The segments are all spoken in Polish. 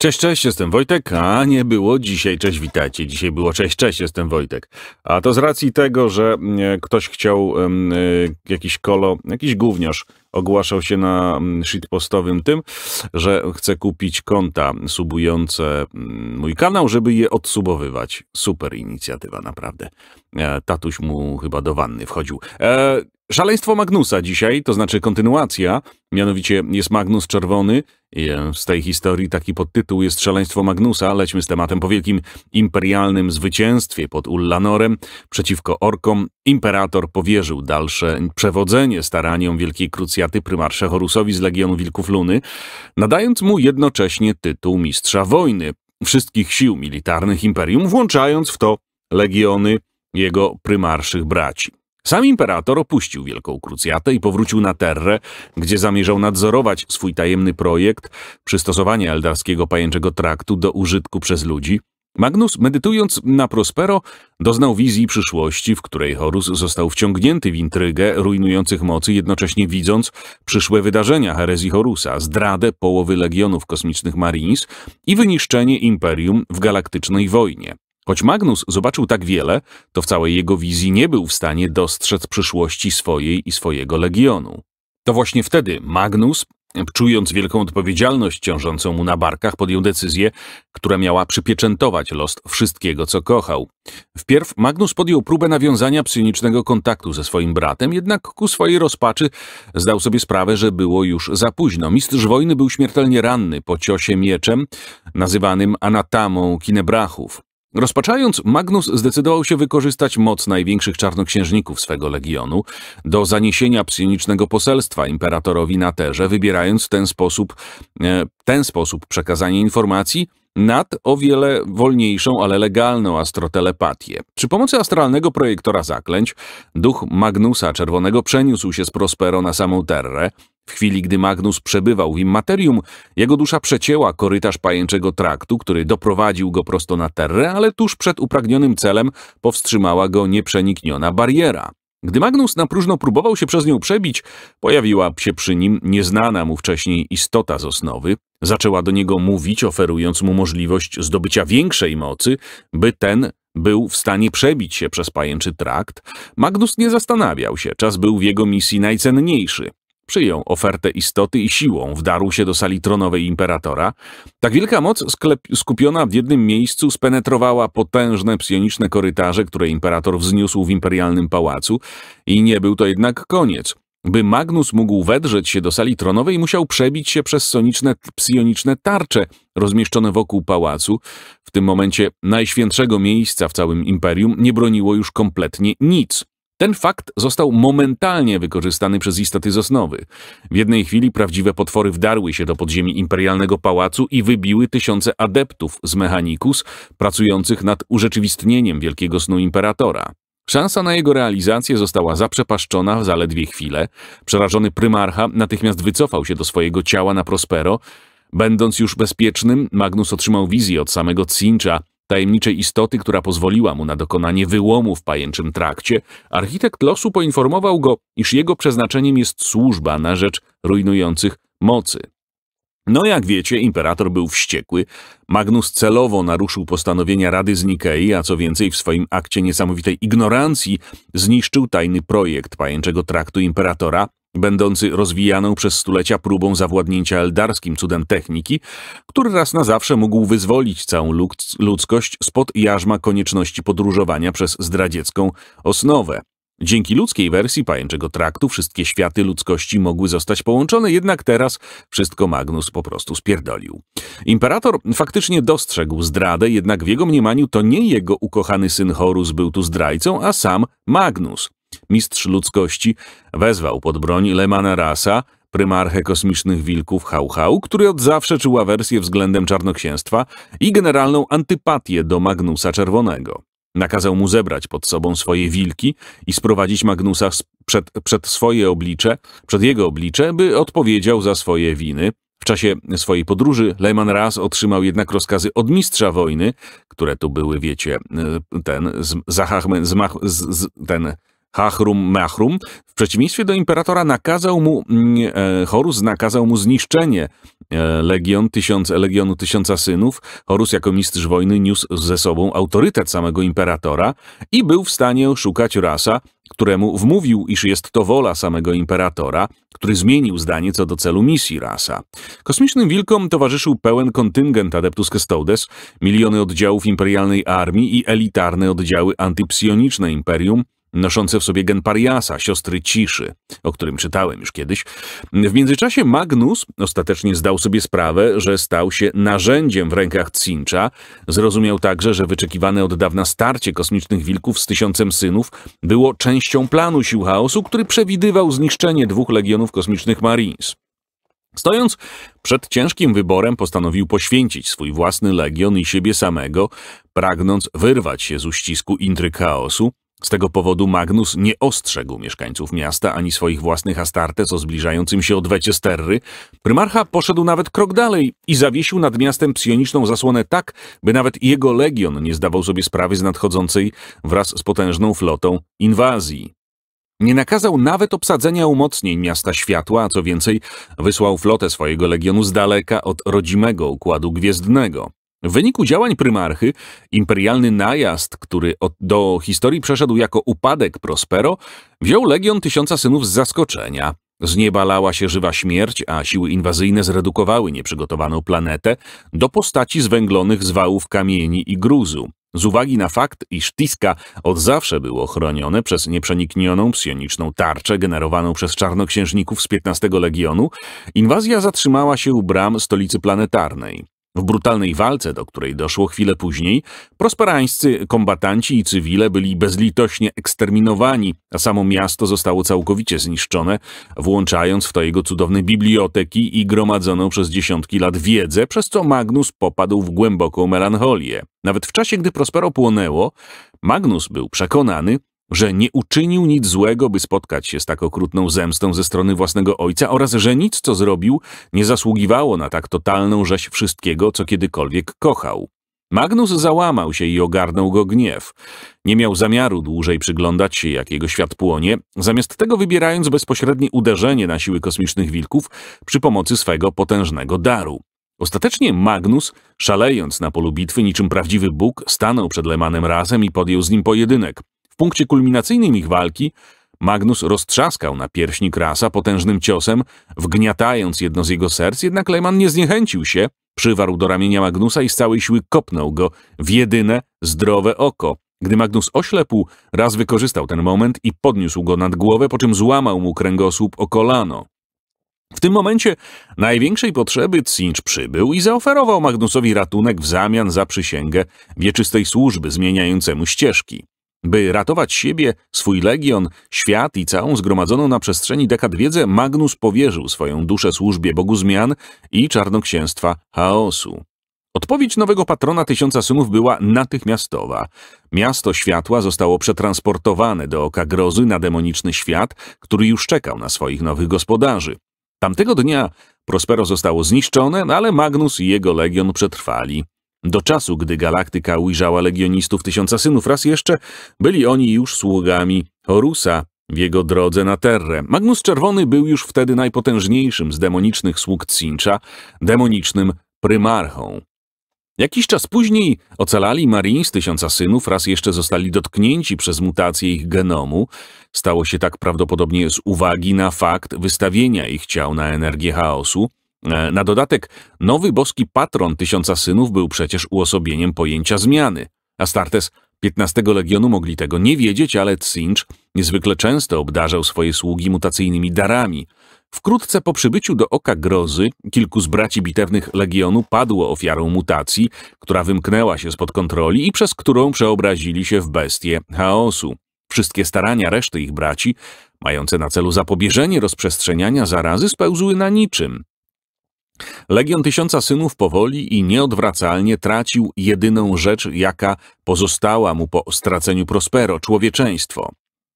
Cześć, cześć, jestem Wojtek, a nie było dzisiaj, cześć, witajcie. Dzisiaj było cześć, cześć, jestem Wojtek. A to z racji tego, że mm, e, ktoś chciał e, jakiś kolo, jakiś gówniarz ogłaszał się na mm, shitpostowym tym, że chce kupić konta subujące mm, mój kanał, żeby je odsubowywać. Super inicjatywa, naprawdę. E, tatuś mu chyba do wanny wchodził. Szaleństwo Magnusa dzisiaj, to znaczy kontynuacja, mianowicie jest Magnus Czerwony. E, z tej historii taki podtytuł jest Szaleństwo Magnusa. Lećmy z tematem po wielkim imperialnym zwycięstwie pod Ullanorem przeciwko orkom. Imperator powierzył dalsze przewodzenie staraniom Wielkiej Krucjaty prymarsze Horusowi z Legionu Wilków Luny, nadając mu jednocześnie tytuł Mistrza Wojny wszystkich sił militarnych Imperium, włączając w to legiony jego prymarszych braci. Sam imperator opuścił Wielką Krucjatę i powrócił na Terrę, gdzie zamierzał nadzorować swój tajemny projekt przystosowania eldarskiego pajęczego traktu do użytku przez ludzi. Magnus, medytując na Prospero, doznał wizji przyszłości, w której Horus został wciągnięty w intrygę rujnujących mocy, jednocześnie widząc przyszłe wydarzenia herezji Horusa, zdradę połowy legionów kosmicznych Marines i wyniszczenie Imperium w galaktycznej wojnie. Choć Magnus zobaczył tak wiele, to w całej jego wizji nie był w stanie dostrzec przyszłości swojej i swojego legionu. To właśnie wtedy Magnus, czując wielką odpowiedzialność ciążącą mu na barkach, podjął decyzję, która miała przypieczętować los wszystkiego, co kochał. Wpierw Magnus podjął próbę nawiązania psychicznego kontaktu ze swoim bratem, jednak ku swojej rozpaczy zdał sobie sprawę, że było już za późno. Mistrz wojny był śmiertelnie ranny po ciosie mieczem, nazywanym anatamą Kinebrachów. Rozpaczając, Magnus zdecydował się wykorzystać moc największych czarnoksiężników swego legionu do zaniesienia psionicznego poselstwa imperatorowi na Terze, wybierając w ten sposób, e, ten sposób przekazanie informacji nad o wiele wolniejszą, ale legalną astrotelepatię. Przy pomocy astralnego projektora zaklęć duch Magnusa Czerwonego przeniósł się z Prospero na samą Terrę, w chwili, gdy Magnus przebywał w immaterium, jego dusza przecięła korytarz pajęczego traktu, który doprowadził go prosto na terrę, ale tuż przed upragnionym celem powstrzymała go nieprzenikniona bariera. Gdy Magnus na próżno próbował się przez nią przebić, pojawiła się przy nim nieznana mu wcześniej istota z osnowy. Zaczęła do niego mówić, oferując mu możliwość zdobycia większej mocy, by ten był w stanie przebić się przez pajęczy trakt. Magnus nie zastanawiał się, czas był w jego misji najcenniejszy. Przyjął ofertę istoty i siłą wdarł się do sali tronowej imperatora. Tak wielka moc skupiona w jednym miejscu spenetrowała potężne psioniczne korytarze, które imperator wzniósł w imperialnym pałacu. I nie był to jednak koniec. By Magnus mógł wedrzeć się do sali tronowej, musiał przebić się przez soniczne, psioniczne tarcze rozmieszczone wokół pałacu. W tym momencie najświętszego miejsca w całym imperium nie broniło już kompletnie nic. Ten fakt został momentalnie wykorzystany przez istoty zosnowy. W jednej chwili prawdziwe potwory wdarły się do podziemi imperialnego pałacu i wybiły tysiące adeptów z Mechanicus pracujących nad urzeczywistnieniem wielkiego snu imperatora. Szansa na jego realizację została zaprzepaszczona w zaledwie chwilę. Przerażony prymarcha natychmiast wycofał się do swojego ciała na Prospero. Będąc już bezpiecznym, Magnus otrzymał wizję od samego Cincha, tajemniczej istoty, która pozwoliła mu na dokonanie wyłomu w pajęczym trakcie, architekt losu poinformował go, iż jego przeznaczeniem jest służba na rzecz rujnujących mocy. No jak wiecie, imperator był wściekły. Magnus celowo naruszył postanowienia Rady z Nikei, a co więcej w swoim akcie niesamowitej ignorancji zniszczył tajny projekt pajęczego traktu imperatora, będący rozwijaną przez stulecia próbą zawładnięcia eldarskim cudem techniki, który raz na zawsze mógł wyzwolić całą ludzkość spod jarzma konieczności podróżowania przez zdradziecką osnowę. Dzięki ludzkiej wersji pajęczego traktu wszystkie światy ludzkości mogły zostać połączone, jednak teraz wszystko Magnus po prostu spierdolił. Imperator faktycznie dostrzegł zdradę, jednak w jego mniemaniu to nie jego ukochany syn Horus był tu zdrajcą, a sam Magnus. Mistrz ludzkości wezwał pod broń Lemana Rasa, prymarchę kosmicznych wilków hau który od zawsze czuł awersję względem czarnoksięstwa i generalną antypatię do Magnusa Czerwonego. Nakazał mu zebrać pod sobą swoje wilki i sprowadzić Magnusa przed, przed swoje oblicze, przed jego oblicze, by odpowiedział za swoje winy. W czasie swojej podróży Lejman raz otrzymał jednak rozkazy od mistrza wojny, które tu były, wiecie, e, ten z, Zahachmen, z, z, ten Hachrum Machrum, w przeciwieństwie do imperatora nakazał mu, mm, e, Horus nakazał mu zniszczenie e, legion tysiąc, legionu tysiąca synów. Horus jako mistrz wojny niósł ze sobą autorytet samego imperatora i był w stanie szukać rasa, któremu wmówił, iż jest to wola samego imperatora, który zmienił zdanie co do celu misji rasa. Kosmicznym wilkom towarzyszył pełen kontyngent adeptus custodes, miliony oddziałów imperialnej armii i elitarne oddziały antypsioniczne imperium, noszące w sobie gen Pariasa, siostry ciszy, o którym czytałem już kiedyś. W międzyczasie Magnus ostatecznie zdał sobie sprawę, że stał się narzędziem w rękach Cincha. Zrozumiał także, że wyczekiwane od dawna starcie kosmicznych wilków z tysiącem synów było częścią planu sił chaosu, który przewidywał zniszczenie dwóch legionów kosmicznych Marines. Stojąc przed ciężkim wyborem, postanowił poświęcić swój własny legion i siebie samego, pragnąc wyrwać się z uścisku intryg chaosu, z tego powodu Magnus nie ostrzegł mieszkańców miasta ani swoich własnych Astartes o zbliżającym się odwecie Sterry. Prymarcha poszedł nawet krok dalej i zawiesił nad miastem psioniczną zasłonę tak, by nawet jego legion nie zdawał sobie sprawy z nadchodzącej wraz z potężną flotą inwazji. Nie nakazał nawet obsadzenia umocnień miasta światła, a co więcej, wysłał flotę swojego legionu z daleka od rodzimego układu gwiezdnego. W wyniku działań prymarchy imperialny najazd, który od, do historii przeszedł jako upadek Prospero, wziął legion tysiąca synów z zaskoczenia. Z nieba lała się żywa śmierć, a siły inwazyjne zredukowały nieprzygotowaną planetę do postaci zwęglonych z wałów kamieni i gruzu. Z uwagi na fakt, iż Tiska od zawsze było chronione przez nieprzeniknioną psioniczną tarczę generowaną przez czarnoksiężników z XV Legionu, inwazja zatrzymała się u bram stolicy planetarnej. W brutalnej walce, do której doszło chwilę później, prosperańscy kombatanci i cywile byli bezlitośnie eksterminowani, a samo miasto zostało całkowicie zniszczone, włączając w to jego cudowne biblioteki i gromadzoną przez dziesiątki lat wiedzę, przez co Magnus popadł w głęboką melancholię. Nawet w czasie, gdy Prospero płonęło, Magnus był przekonany, że nie uczynił nic złego, by spotkać się z tak okrutną zemstą ze strony własnego ojca oraz że nic, co zrobił, nie zasługiwało na tak totalną rzeź wszystkiego, co kiedykolwiek kochał. Magnus załamał się i ogarnął go gniew. Nie miał zamiaru dłużej przyglądać się, jak jego świat płonie, zamiast tego wybierając bezpośrednie uderzenie na siły kosmicznych wilków przy pomocy swego potężnego daru. Ostatecznie Magnus, szalejąc na polu bitwy niczym prawdziwy bóg, stanął przed Lemanem razem i podjął z nim pojedynek punkcie kulminacyjnym ich walki Magnus roztrzaskał na pierśnik rasa potężnym ciosem, wgniatając jedno z jego serc, jednak Lejman nie zniechęcił się, przywarł do ramienia Magnusa i z całej siły kopnął go w jedyne, zdrowe oko. Gdy Magnus oślepł, raz wykorzystał ten moment i podniósł go nad głowę, po czym złamał mu kręgosłup o kolano. W tym momencie największej potrzeby Cinch przybył i zaoferował Magnusowi ratunek w zamian za przysięgę wieczystej służby zmieniającemu ścieżki. By ratować siebie, swój legion, świat i całą zgromadzoną na przestrzeni dekad wiedzę, Magnus powierzył swoją duszę służbie Bogu Zmian i czarnoksięstwa chaosu. Odpowiedź nowego patrona Tysiąca Synów była natychmiastowa. Miasto Światła zostało przetransportowane do Oka Grozy na demoniczny świat, który już czekał na swoich nowych gospodarzy. Tamtego dnia Prospero zostało zniszczone, ale Magnus i jego legion przetrwali. Do czasu, gdy galaktyka ujrzała legionistów Tysiąca Synów raz jeszcze, byli oni już sługami Horusa w jego drodze na Terrę. Magnus Czerwony był już wtedy najpotężniejszym z demonicznych sług Cincha, demonicznym prymarchą. Jakiś czas później ocalali Marini z Tysiąca Synów raz jeszcze zostali dotknięci przez mutację ich genomu. Stało się tak prawdopodobnie z uwagi na fakt wystawienia ich ciał na energię chaosu. E, na dodatek, nowy boski patron tysiąca synów był przecież uosobieniem pojęcia zmiany. Astartes 15 Legionu mogli tego nie wiedzieć, ale Cinch niezwykle często obdarzał swoje sługi mutacyjnymi darami. Wkrótce po przybyciu do Oka Grozy kilku z braci bitewnych Legionu padło ofiarą mutacji, która wymknęła się spod kontroli i przez którą przeobrazili się w bestię chaosu. Wszystkie starania reszty ich braci, mające na celu zapobieżenie rozprzestrzeniania zarazy, spełzły na niczym. Legion Tysiąca Synów powoli i nieodwracalnie tracił jedyną rzecz, jaka pozostała mu po straceniu Prospero – człowieczeństwo.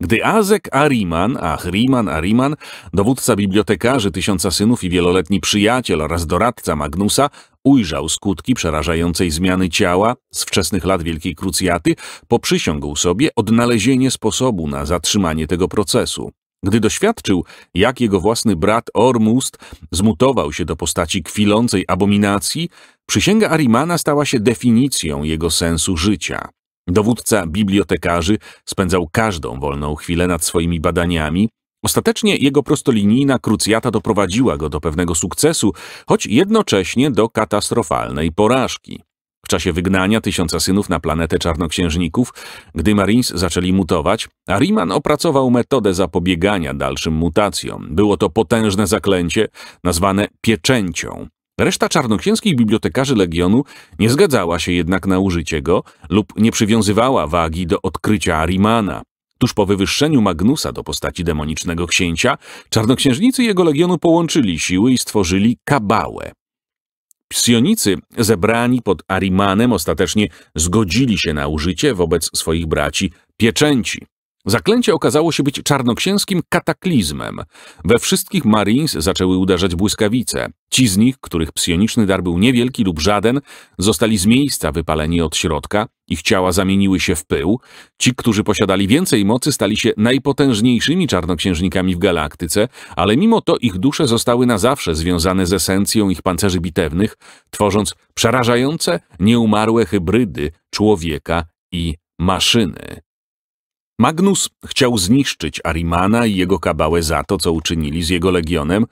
Gdy Azek Ariman, Achriman Ariman, dowódca bibliotekarzy Tysiąca Synów i wieloletni przyjaciel oraz doradca Magnusa, ujrzał skutki przerażającej zmiany ciała z wczesnych lat Wielkiej Krucjaty, poprzysiągł sobie odnalezienie sposobu na zatrzymanie tego procesu. Gdy doświadczył, jak jego własny brat Ormust zmutował się do postaci kwilącej abominacji, przysięga Arimana stała się definicją jego sensu życia. Dowódca bibliotekarzy spędzał każdą wolną chwilę nad swoimi badaniami. Ostatecznie jego prostolinijna krucjata doprowadziła go do pewnego sukcesu, choć jednocześnie do katastrofalnej porażki. W czasie wygnania tysiąca synów na planetę czarnoksiężników, gdy Marines zaczęli mutować, Ariman opracował metodę zapobiegania dalszym mutacjom. Było to potężne zaklęcie, nazwane pieczęcią. Reszta czarnoksięskich bibliotekarzy Legionu nie zgadzała się jednak na użycie go lub nie przywiązywała wagi do odkrycia Arimana. Tuż po wywyższeniu Magnusa do postaci demonicznego księcia, czarnoksiężnicy jego legionu połączyli siły i stworzyli kabałę. Psionicy, zebrani pod Arimanem, ostatecznie zgodzili się na użycie wobec swoich braci pieczęci. Zaklęcie okazało się być czarnoksięskim kataklizmem. We wszystkich Marines zaczęły uderzać błyskawice. Ci z nich, których psioniczny dar był niewielki lub żaden, zostali z miejsca wypaleni od środka, ich ciała zamieniły się w pył. Ci, którzy posiadali więcej mocy, stali się najpotężniejszymi czarnoksiężnikami w galaktyce, ale mimo to ich dusze zostały na zawsze związane z esencją ich pancerzy bitewnych, tworząc przerażające, nieumarłe hybrydy człowieka i maszyny. Magnus chciał zniszczyć Arimana i jego kabałę za to, co uczynili z jego legionem,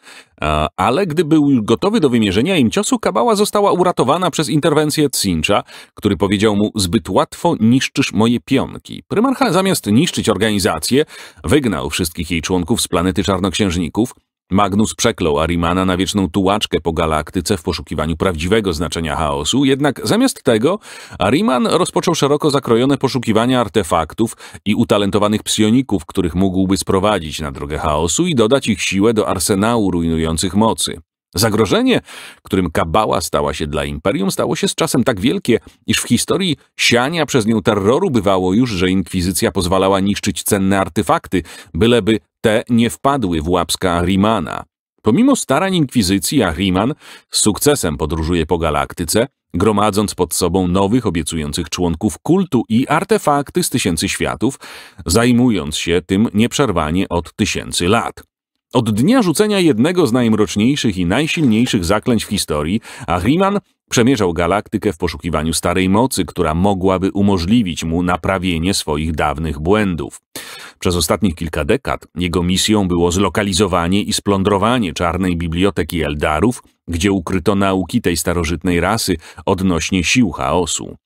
ale gdy był gotowy do wymierzenia im ciosu, kabała została uratowana przez interwencję Cincha, który powiedział mu, zbyt łatwo niszczysz moje pionki. Prymarcha zamiast niszczyć organizację, wygnał wszystkich jej członków z planety czarnoksiężników, Magnus przeklął Arimana na wieczną tułaczkę po galaktyce w poszukiwaniu prawdziwego znaczenia chaosu, jednak zamiast tego Ariman rozpoczął szeroko zakrojone poszukiwania artefaktów i utalentowanych psioników, których mógłby sprowadzić na drogę chaosu i dodać ich siłę do arsenału rujnujących mocy. Zagrożenie, którym kabała stała się dla imperium, stało się z czasem tak wielkie, iż w historii siania przez nią terroru bywało już, że inkwizycja pozwalała niszczyć cenne artefakty, byleby te nie wpadły w łapska Rimana. Pomimo starań inkwizycji, a Riman z sukcesem podróżuje po galaktyce, gromadząc pod sobą nowych obiecujących członków kultu i artefakty z tysięcy światów, zajmując się tym nieprzerwanie od tysięcy lat. Od dnia rzucenia jednego z najmroczniejszych i najsilniejszych zaklęć w historii, Ahriman przemierzał galaktykę w poszukiwaniu starej mocy, która mogłaby umożliwić mu naprawienie swoich dawnych błędów. Przez ostatnich kilka dekad jego misją było zlokalizowanie i splądrowanie czarnej biblioteki Eldarów, gdzie ukryto nauki tej starożytnej rasy odnośnie sił chaosu.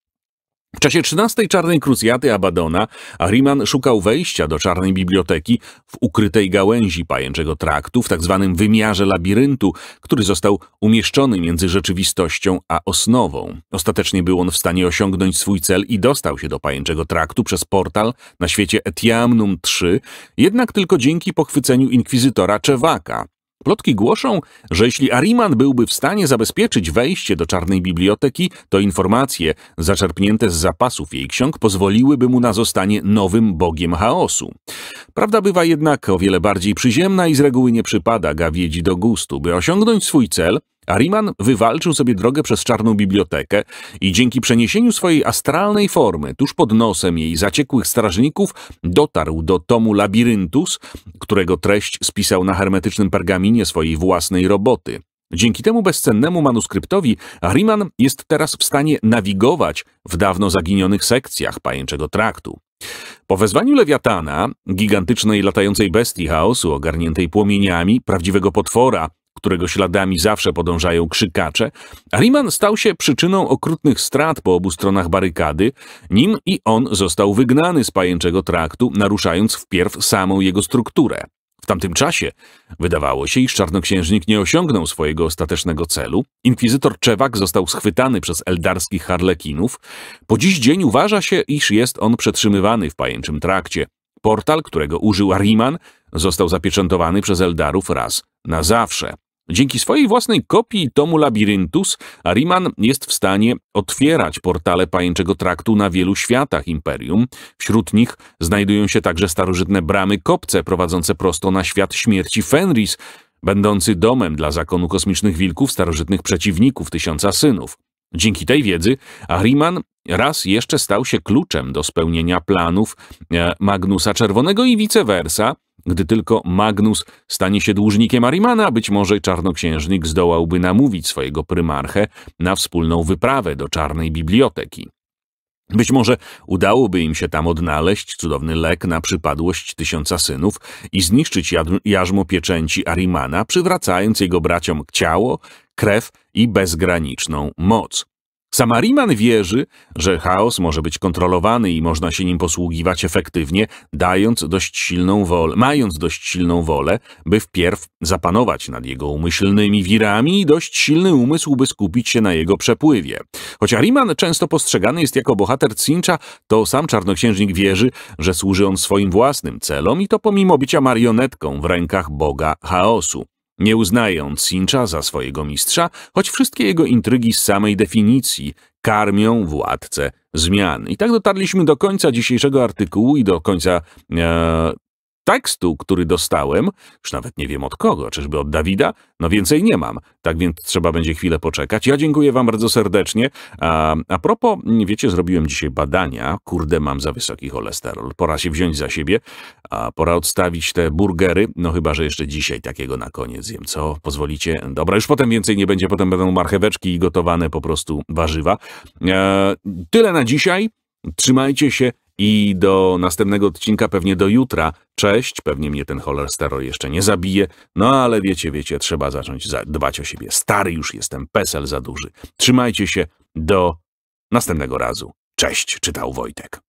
W czasie XIII Czarnej Krucjaty Abadona Ahriman szukał wejścia do Czarnej Biblioteki w ukrytej gałęzi pajęczego traktu, w tzw. Tak wymiarze labiryntu, który został umieszczony między rzeczywistością a osnową. Ostatecznie był on w stanie osiągnąć swój cel i dostał się do pajęczego traktu przez portal na świecie Etiamnum III, jednak tylko dzięki pochwyceniu inkwizytora Czewaka, Plotki głoszą, że jeśli Ariman byłby w stanie zabezpieczyć wejście do Czarnej Biblioteki, to informacje zaczerpnięte z zapasów jej ksiąg pozwoliłyby mu na zostanie nowym bogiem chaosu. Prawda bywa jednak o wiele bardziej przyziemna i z reguły nie przypada gawiedzi do gustu. By osiągnąć swój cel, Ariman wywalczył sobie drogę przez czarną bibliotekę i dzięki przeniesieniu swojej astralnej formy tuż pod nosem jej zaciekłych strażników dotarł do tomu Labiryntus, którego treść spisał na hermetycznym pergaminie swojej własnej roboty. Dzięki temu bezcennemu manuskryptowi Ariman jest teraz w stanie nawigować w dawno zaginionych sekcjach pajęczego traktu. Po wezwaniu Lewiatana, gigantycznej latającej bestii chaosu ogarniętej płomieniami, prawdziwego potwora, którego śladami zawsze podążają krzykacze, Ariman stał się przyczyną okrutnych strat po obu stronach barykady, nim i on został wygnany z pajęczego traktu, naruszając wpierw samą jego strukturę. W tamtym czasie wydawało się, iż czarnoksiężnik nie osiągnął swojego ostatecznego celu. Inkwizytor Czewak został schwytany przez eldarskich harlekinów. Po dziś dzień uważa się, iż jest on przetrzymywany w pajęczym trakcie. Portal, którego użył Ariman, został zapieczętowany przez Eldarów raz na zawsze. Dzięki swojej własnej kopii tomu Labiryntus, Ariman jest w stanie otwierać portale pajęczego traktu na wielu światach imperium. Wśród nich znajdują się także starożytne bramy kopce prowadzące prosto na świat śmierci Fenris, będący domem dla zakonu kosmicznych wilków starożytnych przeciwników Tysiąca Synów. Dzięki tej wiedzy Ariman raz jeszcze stał się kluczem do spełnienia planów e, Magnusa Czerwonego i vice versa, gdy tylko Magnus stanie się dłużnikiem Arimana, być może czarnoksiężnik zdołałby namówić swojego prymarchę na wspólną wyprawę do czarnej biblioteki. Być może udałoby im się tam odnaleźć cudowny lek na przypadłość tysiąca synów i zniszczyć jarzmo pieczęci Arimana, przywracając jego braciom ciało, krew i bezgraniczną moc. Samariman wierzy, że chaos może być kontrolowany i można się nim posługiwać efektywnie, dając dość silną wolę, mając dość silną wolę, by wpierw zapanować nad jego umyślnymi wirami i dość silny umysł, by skupić się na jego przepływie. Choć Ariman często postrzegany jest jako bohater Cincha, to sam czarnoksiężnik wierzy, że służy on swoim własnym celom i to pomimo bycia marionetką w rękach boga chaosu. Nie uznając Cincha za swojego mistrza, choć wszystkie jego intrygi z samej definicji karmią władcę zmian. I tak dotarliśmy do końca dzisiejszego artykułu i do końca e, tekstu, który dostałem, już nawet nie wiem od kogo, czyżby od Dawida, no więcej nie mam, tak więc trzeba będzie chwilę poczekać. Ja dziękuję wam bardzo serdecznie. A, a propos, wiecie, zrobiłem dzisiaj badania, kurde mam za wysoki cholesterol, pora się wziąć za siebie, a pora odstawić te burgery, no chyba, że jeszcze dzisiaj takiego na koniec jem, co? Pozwolicie? Dobra, już potem więcej nie będzie, potem będą marcheweczki i gotowane po prostu warzywa. E, tyle na dzisiaj. Trzymajcie się i do następnego odcinka, pewnie do jutra. Cześć, pewnie mnie ten cholesterol jeszcze nie zabije. No ale wiecie, wiecie, trzeba zacząć dbać o siebie. Stary już jestem, pesel za duży. Trzymajcie się, do następnego razu. Cześć, czytał Wojtek.